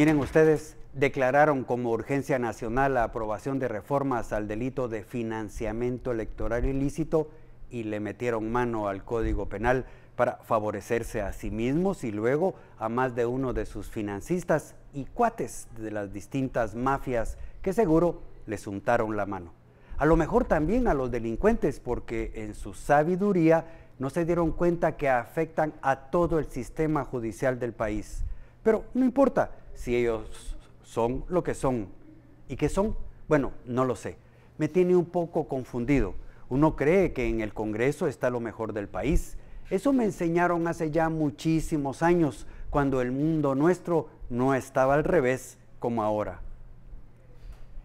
Miren ustedes, declararon como urgencia nacional la aprobación de reformas al delito de financiamiento electoral ilícito y le metieron mano al Código Penal para favorecerse a sí mismos y luego a más de uno de sus financistas y cuates de las distintas mafias que seguro les untaron la mano. A lo mejor también a los delincuentes porque en su sabiduría no se dieron cuenta que afectan a todo el sistema judicial del país. Pero no importa, si ellos son lo que son. ¿Y qué son? Bueno, no lo sé. Me tiene un poco confundido. Uno cree que en el Congreso está lo mejor del país. Eso me enseñaron hace ya muchísimos años, cuando el mundo nuestro no estaba al revés como ahora.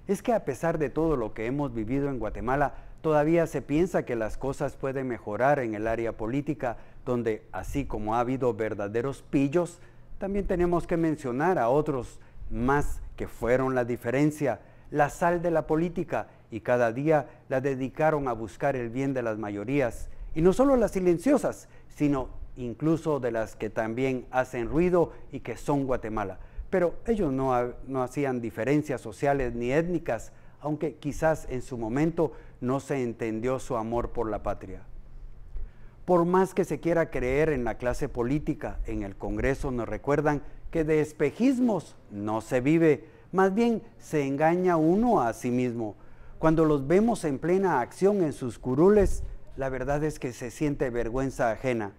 Es que a pesar de todo lo que hemos vivido en Guatemala, todavía se piensa que las cosas pueden mejorar en el área política, donde, así como ha habido verdaderos pillos, también tenemos que mencionar a otros más que fueron la diferencia, la sal de la política y cada día la dedicaron a buscar el bien de las mayorías, y no solo las silenciosas, sino incluso de las que también hacen ruido y que son Guatemala. Pero ellos no, no hacían diferencias sociales ni étnicas, aunque quizás en su momento no se entendió su amor por la patria. Por más que se quiera creer en la clase política, en el Congreso nos recuerdan que de espejismos no se vive, más bien se engaña uno a sí mismo. Cuando los vemos en plena acción en sus curules, la verdad es que se siente vergüenza ajena.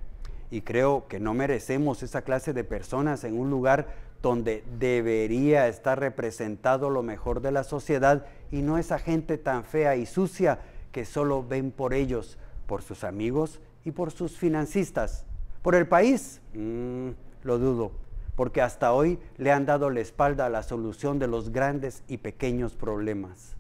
Y creo que no merecemos esa clase de personas en un lugar donde debería estar representado lo mejor de la sociedad y no esa gente tan fea y sucia que solo ven por ellos, por sus amigos, y por sus financistas. ¿Por el país? Mm. lo dudo, porque hasta hoy le han dado la espalda a la solución de los grandes y pequeños problemas.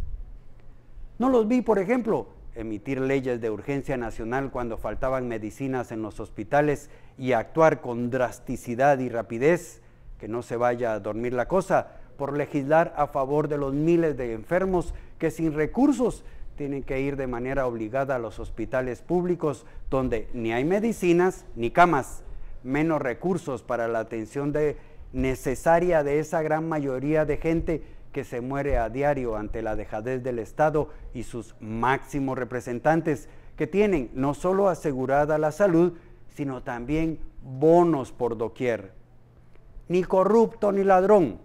No los vi, por ejemplo, emitir leyes de urgencia nacional cuando faltaban medicinas en los hospitales y actuar con drasticidad y rapidez, que no se vaya a dormir la cosa, por legislar a favor de los miles de enfermos que sin recursos tienen que ir de manera obligada a los hospitales públicos donde ni hay medicinas ni camas, menos recursos para la atención necesaria de esa gran mayoría de gente que se muere a diario ante la dejadez del Estado y sus máximos representantes, que tienen no solo asegurada la salud, sino también bonos por doquier. Ni corrupto ni ladrón.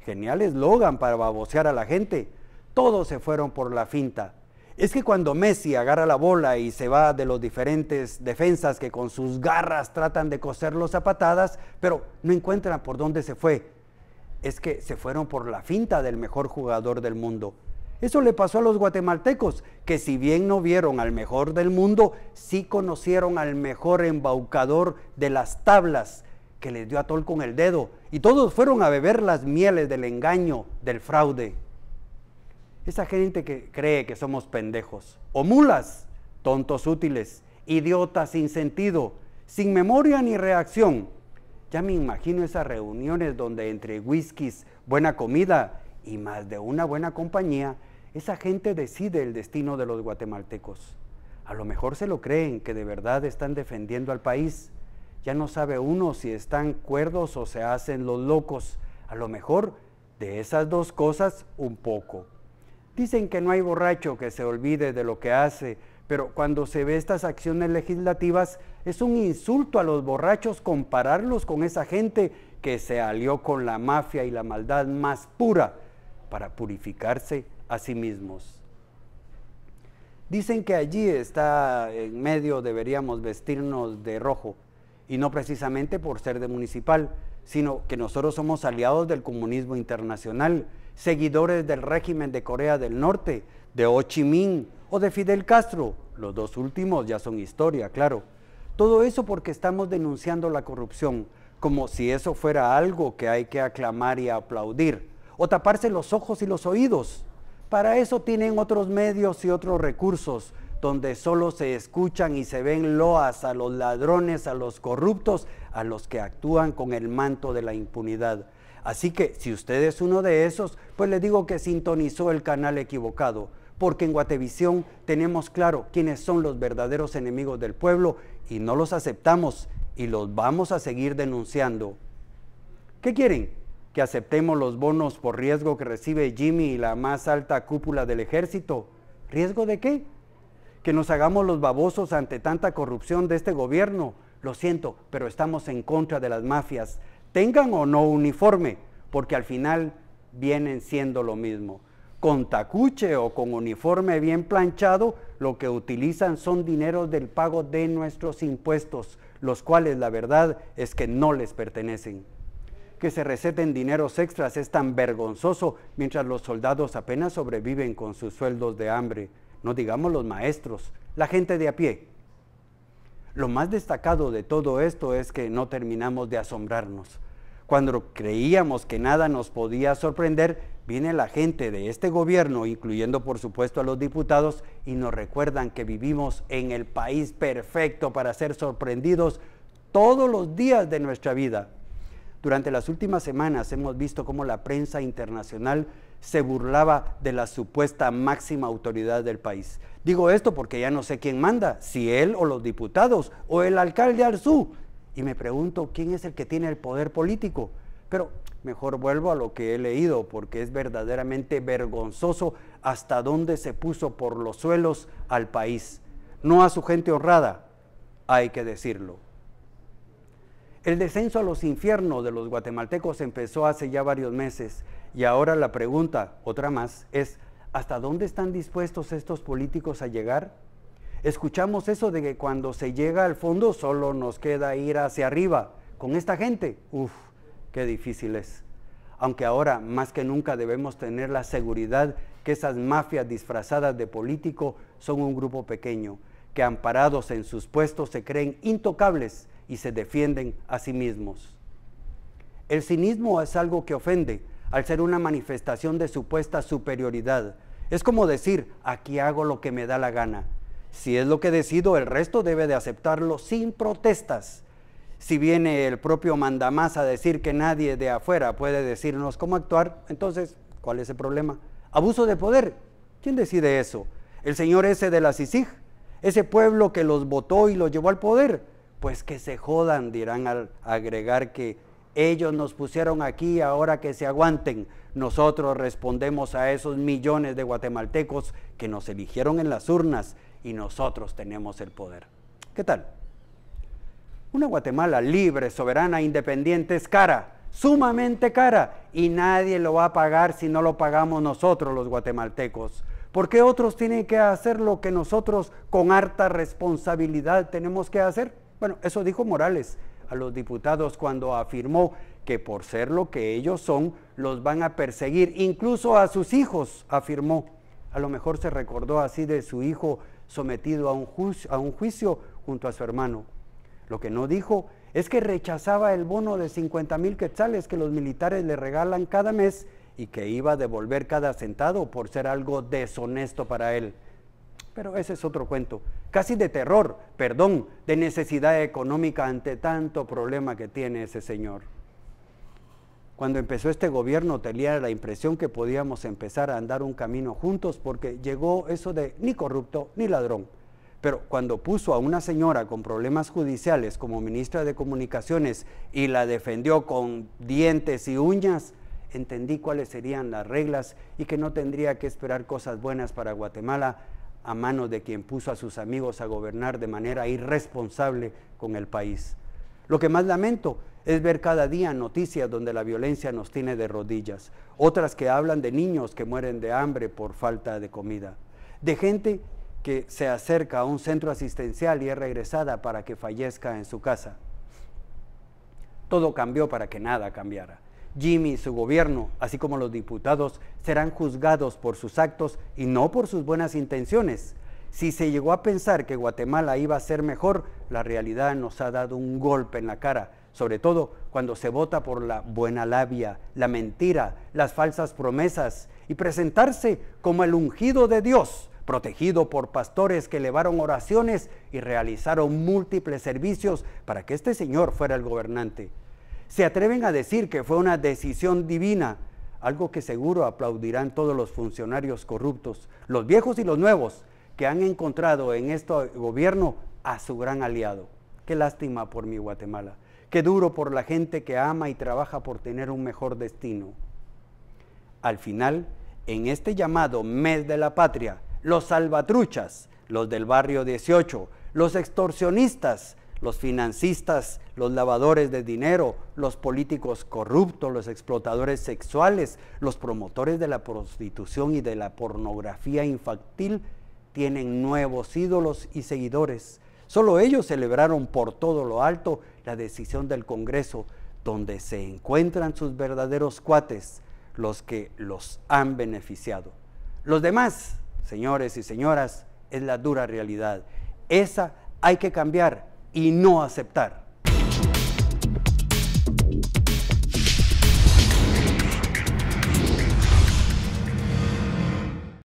Genial eslogan para babosear a la gente. Todos se fueron por la finta es que cuando Messi agarra la bola y se va de los diferentes defensas que con sus garras tratan de coserlos a patadas, pero no encuentran por dónde se fue. Es que se fueron por la finta del mejor jugador del mundo. Eso le pasó a los guatemaltecos, que si bien no vieron al mejor del mundo, sí conocieron al mejor embaucador de las tablas que les dio a Tol con el dedo. Y todos fueron a beber las mieles del engaño, del fraude. Esa gente que cree que somos pendejos o mulas, tontos útiles, idiotas sin sentido, sin memoria ni reacción. Ya me imagino esas reuniones donde entre whiskies, buena comida y más de una buena compañía, esa gente decide el destino de los guatemaltecos. A lo mejor se lo creen que de verdad están defendiendo al país. Ya no sabe uno si están cuerdos o se hacen los locos. A lo mejor de esas dos cosas un poco. Dicen que no hay borracho que se olvide de lo que hace, pero cuando se ve estas acciones legislativas es un insulto a los borrachos compararlos con esa gente que se alió con la mafia y la maldad más pura para purificarse a sí mismos. Dicen que allí está en medio deberíamos vestirnos de rojo y no precisamente por ser de municipal, sino que nosotros somos aliados del comunismo internacional seguidores del régimen de Corea del Norte, de Ho Chi Minh o de Fidel Castro. Los dos últimos ya son historia, claro. Todo eso porque estamos denunciando la corrupción, como si eso fuera algo que hay que aclamar y aplaudir, o taparse los ojos y los oídos. Para eso tienen otros medios y otros recursos, donde solo se escuchan y se ven loas a los ladrones, a los corruptos, a los que actúan con el manto de la impunidad. Así que si usted es uno de esos, pues le digo que sintonizó el canal equivocado, porque en Guatevisión tenemos claro quiénes son los verdaderos enemigos del pueblo y no los aceptamos y los vamos a seguir denunciando. ¿Qué quieren? ¿Que aceptemos los bonos por riesgo que recibe Jimmy y la más alta cúpula del ejército? ¿Riesgo de qué? Que nos hagamos los babosos ante tanta corrupción de este gobierno. Lo siento, pero estamos en contra de las mafias, tengan o no uniforme, porque al final vienen siendo lo mismo. Con tacuche o con uniforme bien planchado, lo que utilizan son dineros del pago de nuestros impuestos, los cuales la verdad es que no les pertenecen. Que se receten dineros extras es tan vergonzoso mientras los soldados apenas sobreviven con sus sueldos de hambre. No digamos los maestros, la gente de a pie. Lo más destacado de todo esto es que no terminamos de asombrarnos. Cuando creíamos que nada nos podía sorprender, viene la gente de este gobierno, incluyendo por supuesto a los diputados, y nos recuerdan que vivimos en el país perfecto para ser sorprendidos todos los días de nuestra vida. Durante las últimas semanas hemos visto cómo la prensa internacional se burlaba de la supuesta máxima autoridad del país. Digo esto porque ya no sé quién manda, si él o los diputados o el alcalde Arzú. Y me pregunto quién es el que tiene el poder político. Pero mejor vuelvo a lo que he leído porque es verdaderamente vergonzoso hasta dónde se puso por los suelos al país. No a su gente honrada, hay que decirlo. El descenso a los infiernos de los guatemaltecos empezó hace ya varios meses y ahora la pregunta, otra más, es ¿hasta dónde están dispuestos estos políticos a llegar? Escuchamos eso de que cuando se llega al fondo solo nos queda ir hacia arriba. Con esta gente, Uf, qué difícil es. Aunque ahora más que nunca debemos tener la seguridad que esas mafias disfrazadas de político son un grupo pequeño, que amparados en sus puestos se creen intocables y se defienden a sí mismos. El cinismo es algo que ofende al ser una manifestación de supuesta superioridad. Es como decir, aquí hago lo que me da la gana. Si es lo que decido, el resto debe de aceptarlo sin protestas. Si viene el propio mandamás a decir que nadie de afuera puede decirnos cómo actuar, entonces, ¿cuál es el problema? Abuso de poder. ¿Quién decide eso? ¿El señor ese de la CICIG? ¿Ese pueblo que los votó y los llevó al poder? Pues que se jodan, dirán al agregar que ellos nos pusieron aquí, ahora que se aguanten. Nosotros respondemos a esos millones de guatemaltecos que nos eligieron en las urnas y nosotros tenemos el poder. ¿Qué tal? Una Guatemala libre, soberana, independiente es cara, sumamente cara, y nadie lo va a pagar si no lo pagamos nosotros los guatemaltecos. ¿Por qué otros tienen que hacer lo que nosotros con harta responsabilidad tenemos que hacer? Bueno, eso dijo Morales a los diputados cuando afirmó que por ser lo que ellos son, los van a perseguir, incluso a sus hijos, afirmó. A lo mejor se recordó así de su hijo sometido a un, juicio, junto a su hermano. Lo que no dijo es que rechazaba el bono de 50 mil quetzales que los militares le regalan cada mes y que iba a devolver cada sentado por ser algo deshonesto para él. Pero ese es otro cuento casi de terror, perdón, de necesidad económica ante tanto problema que tiene ese señor. Cuando empezó este gobierno tenía la impresión que podíamos empezar a andar un camino juntos porque llegó eso de ni corrupto ni ladrón. Pero cuando puso a una señora con problemas judiciales como ministra de Comunicaciones y la defendió con dientes y uñas, entendí cuáles serían las reglas y que no tendría que esperar cosas buenas para Guatemala, a manos de quien puso a sus amigos a gobernar de manera irresponsable con el país. Lo que más lamento es ver cada día noticias donde la violencia nos tiene de rodillas, otras que hablan de niños que mueren de hambre por falta de comida, de gente que se acerca a un centro asistencial y es regresada para que fallezca en su casa. Todo cambió para que nada cambiara. Jimmy y su gobierno, así como los diputados, serán juzgados por sus actos y no por sus buenas intenciones. Si se llegó a pensar que Guatemala iba a ser mejor, la realidad nos ha dado un golpe en la cara, sobre todo cuando se vota por la buena labia, la mentira, las falsas promesas y presentarse como el ungido de Dios, protegido por pastores que elevaron oraciones y realizaron múltiples servicios para que este señor fuera el gobernante se atreven a decir que fue una decisión divina, algo que seguro aplaudirán todos los funcionarios corruptos, los viejos y los nuevos, que han encontrado en este gobierno a su gran aliado. Qué lástima por mi Guatemala, qué duro por la gente que ama y trabaja por tener un mejor destino. Al final, en este llamado mes de la patria, los salvatruchas, los del barrio 18, los extorsionistas, los financistas, los lavadores de dinero, los políticos corruptos, los explotadores sexuales, los promotores de la prostitución y de la pornografía infantil tienen nuevos ídolos y seguidores. Solo ellos celebraron por todo lo alto la decisión del Congreso, donde se encuentran sus verdaderos cuates, los que los han beneficiado. Los demás, señores y señoras, es la dura realidad. Esa hay que cambiar y no aceptar.